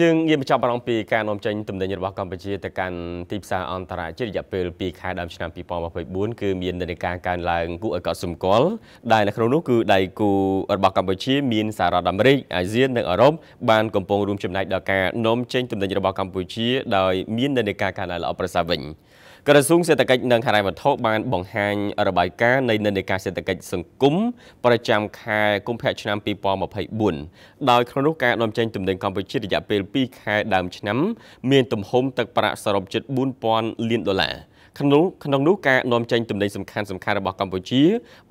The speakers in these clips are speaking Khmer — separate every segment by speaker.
Speaker 1: យើងងាកមកចាប់អារម្មណ៍ពីការនាំចេញទំនិញរបស់កម្ពុជាទៅកាន់ទីផ្សារអន្តរជាតិរយៈពេល2ខែដើមឆ្នាំ2024គឺមាននិន្នាការកើនឡើងគួរឲ្យកត់សម្គាល់ដែលនៅក្នុងនោះគឺដៃគូរបស់កម្ពុជាមានសហរដ្ឋអាមេរិកអាស៊ាននិងអឺរ៉ុបបានកំពុងរួមចំណែកដល់ការនាំចេញទំនិញរបស់កម្ពុជាដោយមាននិន្នាការកើនឡើងល្អប្រសើរវិញក្រសួងសេដ្ឋកិច្ចនិងហិរញ្ញវត្ថុបានបង្ហាញរបាយការណ៍នៃនិន្នាការសេដ្ឋកិច្ចសង្គមប្រចាំខែកុម្ភៈឆ្នាំ2024ដោយក្នុងនោះការនាំចេញទំនិញកម្ពុជារយៈពេលពេល2ខែដើមឆ្នាំ មានទំហំទឹកប្រាក់សរុបជិត4000លានដុល្លារក្នុងក្នុងនោះការនាំចេញទំនិញសំខាន់សំខាន់របស់កម្ពុជា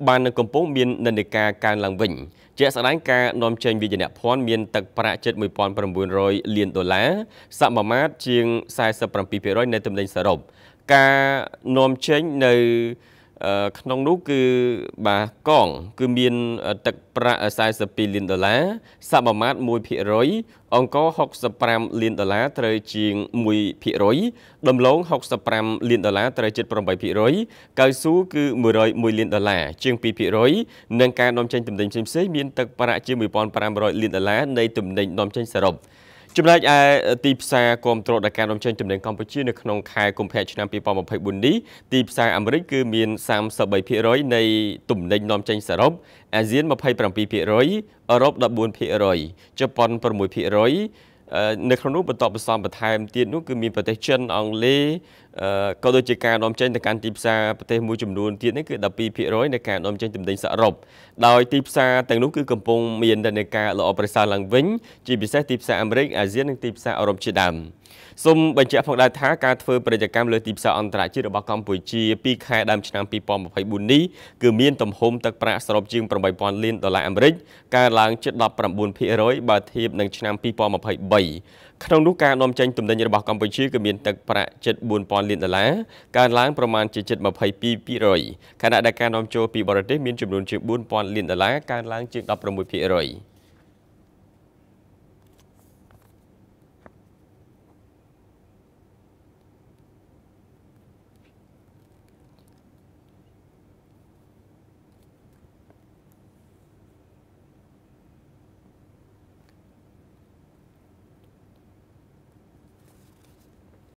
Speaker 1: បាននៅកំពុងមាននិន្នាការកើនឡើងវិញជាស្ដែងការនាំចេញវិជ្ជាភ័ណ្ឌមានទឹកប្រាក់ជិត1900លានដុល្លារសមមាត្រជាង47%នៃទំនិញសរុបការនាំចេញនៅក្នុងនោះគឺបាទកង គឺមានទឹកប្រាក់42លានដុល្លារសមាមាត្រ1%អង្គ65លានដុល្លារត្រូវជាង1%ដំឡូង65លានដុល្លារត្រូវជិត8%កៅស៊ូគឺ101លានដុល្លារជាង2%និងការនាំចេញទំនិញផ្សេងៗមានទឹកប្រាក់ជាង1500លានដុល្លារនៃទំនិញនាំចេញសរុបចំណែកឯទីផ្សារគ្រប់គ្រងដល់ការនាំចេញទំនិញកម្ពុជានៅក្នុងខែកុម្ភៈឆ្នាំ2024នេះទីផ្សារអាមេរិកគឺមាន33%នៃទំនិញនាំចេញសរុបអាស៊ាន27%អឺរ៉ុប14%ជប៉ុន6%អឺនៅក្នុងនោះបន្តបន្សំបន្ថែមទៀតនោះគឺមានប្រទេសចិនអង់គ្លេសក៏ដូចជាការនាំចេញទៅកាន់ទីផ្សារប្រទេសមួយចំនួនទៀតនេះគឺ12%នៃការនាំចេញទំនិញសរុបដោយទីផ្សារទាំងនោះគឺកំពុងមានដំណើរការល្អប្រសើរឡើងវិញ ជាពិសេសទីផ្សារអាមេរិកអាស៊ាននិងទីផ្សារអឺរ៉ុបជាដើមសូមបញ្ជាក់ផងដែរថាការធ្វើពាណិជ្ជកម្មលើទីផ្សារអន្តរជាតិរបស់កម្ពុជាពីខែដើមឆ្នាំ2024នេះគឺមានទំហំទឹកប្រាក់សរុបជាង8000លានដុល្លារអាមេរិកកើនឡើងជិត19%បើធៀបនឹងឆ្នាំ2023 2023ក្នុងនោះការនាំចេញទំនិញរបស់កម្ពុជាគឺមានទឹកប្រាក់ជិត4000លានដុល្លារកើនឡើងប្រមាណជាជិត22%ខណៈដែលការនាំចូលពីបរទេសមានចំនួនជាង4000លានដុល្លារកើនឡើងជាង16%។